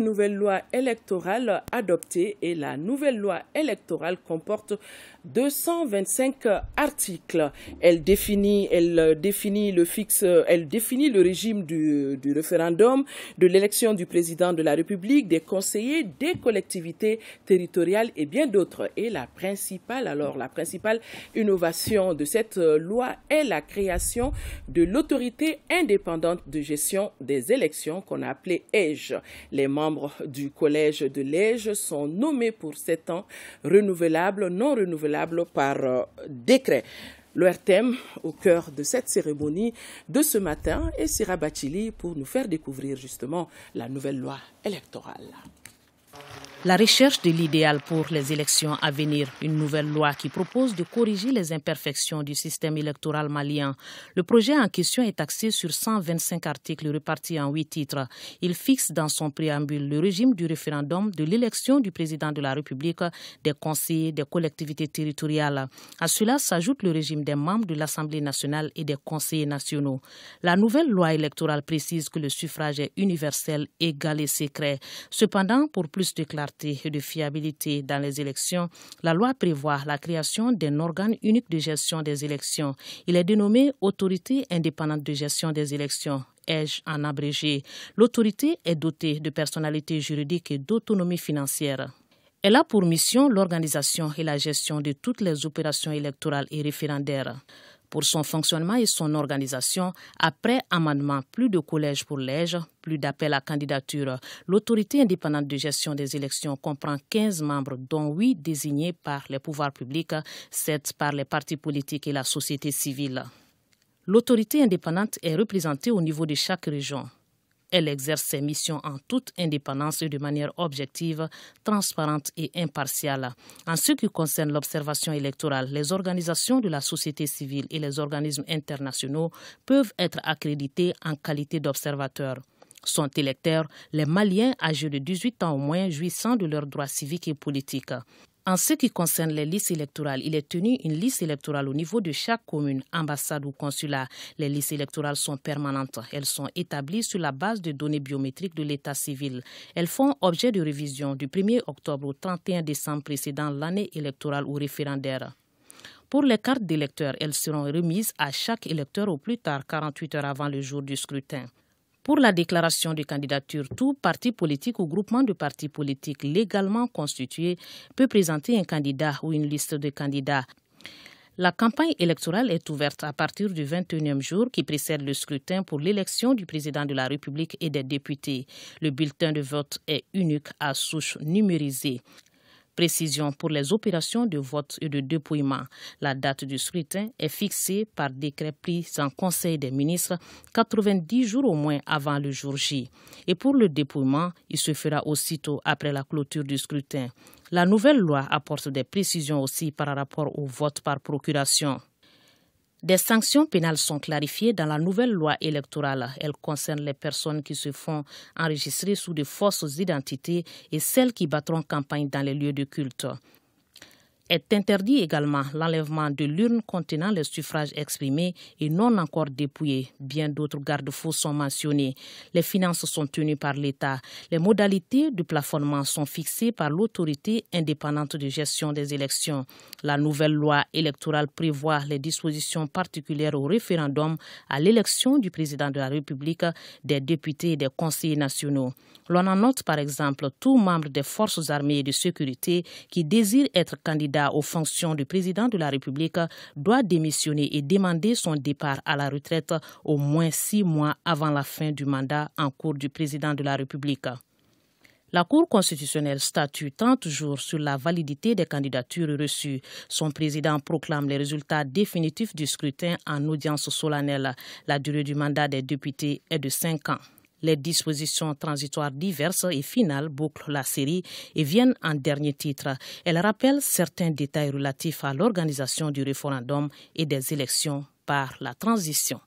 nouvelle loi électorale adoptée et la nouvelle loi électorale comporte 225 articles. Elle définit, elle définit le fixe, elle définit le régime du, référendum, de l'élection du président de la République, des conseillers, des collectivités territoriales et bien d'autres. Et la principale, alors la principale innovation de cette loi est la création de l'autorité indépendante de gestion des élections qu'on a appelée EJ. E. Les membres membres du Collège de lège sont nommés pour sept ans, renouvelables, non renouvelables par euh, décret. décret. RTM au cœur de cette cérémonie de ce matin est Syrah Bachili pour nous faire découvrir justement la nouvelle loi électorale la recherche de l'idéal pour les élections à venir, une nouvelle loi qui propose de corriger les imperfections du système électoral malien. Le projet en question est axé sur 125 articles répartis en 8 titres. Il fixe dans son préambule le régime du référendum, de l'élection du président de la République, des conseillers, des collectivités territoriales. À cela s'ajoute le régime des membres de l'Assemblée nationale et des conseillers nationaux. La nouvelle loi électorale précise que le suffrage est universel, égal et secret. Cependant, pour plus de clarté, de fiabilité dans les élections, la loi prévoit la création d'un organe unique de gestion des élections. Il est dénommé Autorité indépendante de gestion des élections en abrégé. L'autorité est dotée de personnalité juridique et d'autonomie financière. Elle a pour mission l'organisation et la gestion de toutes les opérations électorales et référendaires pour son fonctionnement et son organisation. Après amendement, plus de collèges pour lège, plus d'appels à candidature. L'autorité indépendante de gestion des élections comprend 15 membres, dont 8 désignés par les pouvoirs publics, 7 par les partis politiques et la société civile. L'autorité indépendante est représentée au niveau de chaque région. Elle exerce ses missions en toute indépendance et de manière objective, transparente et impartiale. En ce qui concerne l'observation électorale, les organisations de la société civile et les organismes internationaux peuvent être accrédités en qualité d'observateurs sont électeurs les Maliens âgés de 18 ans au moins jouissant de leurs droits civiques et politiques. En ce qui concerne les listes électorales, il est tenu une liste électorale au niveau de chaque commune, ambassade ou consulat. Les listes électorales sont permanentes. Elles sont établies sur la base de données biométriques de l'état civil. Elles font objet de révision du 1er octobre au 31 décembre précédant l'année électorale ou référendaire. Pour les cartes d'électeurs, elles seront remises à chaque électeur au plus tard 48 heures avant le jour du scrutin. Pour la déclaration de candidature, tout parti politique ou groupement de partis politiques légalement constitué peut présenter un candidat ou une liste de candidats. La campagne électorale est ouverte à partir du 21e jour qui précède le scrutin pour l'élection du président de la République et des députés. Le bulletin de vote est unique à souche numérisée. Précision pour les opérations de vote et de dépouillement. La date du scrutin est fixée par décret pris en Conseil des ministres 90 jours au moins avant le jour J. Et pour le dépouillement, il se fera aussitôt après la clôture du scrutin. La nouvelle loi apporte des précisions aussi par rapport au vote par procuration. Des sanctions pénales sont clarifiées dans la nouvelle loi électorale. Elles concernent les personnes qui se font enregistrer sous de fausses identités et celles qui battront campagne dans les lieux de culte. Est interdit également l'enlèvement de l'urne contenant le suffrage exprimé et non encore dépouillé. Bien d'autres garde-fous sont mentionnés. Les finances sont tenues par l'État. Les modalités du plafonnement sont fixées par l'autorité indépendante de gestion des élections. La nouvelle loi électorale prévoit les dispositions particulières au référendum, à l'élection du président de la République, des députés et des conseillers nationaux. L'on en note par exemple tout membre des forces armées et de sécurité qui désire être candidat aux fonctions du président de la République doit démissionner et demander son départ à la retraite au moins six mois avant la fin du mandat en cours du président de la République. La Cour constitutionnelle statue tant toujours sur la validité des candidatures reçues. Son président proclame les résultats définitifs du scrutin en audience solennelle. La durée du mandat des députés est de cinq ans. Les dispositions transitoires diverses et finales bouclent la série et viennent en dernier titre. Elle rappelle certains détails relatifs à l'organisation du référendum et des élections par la transition.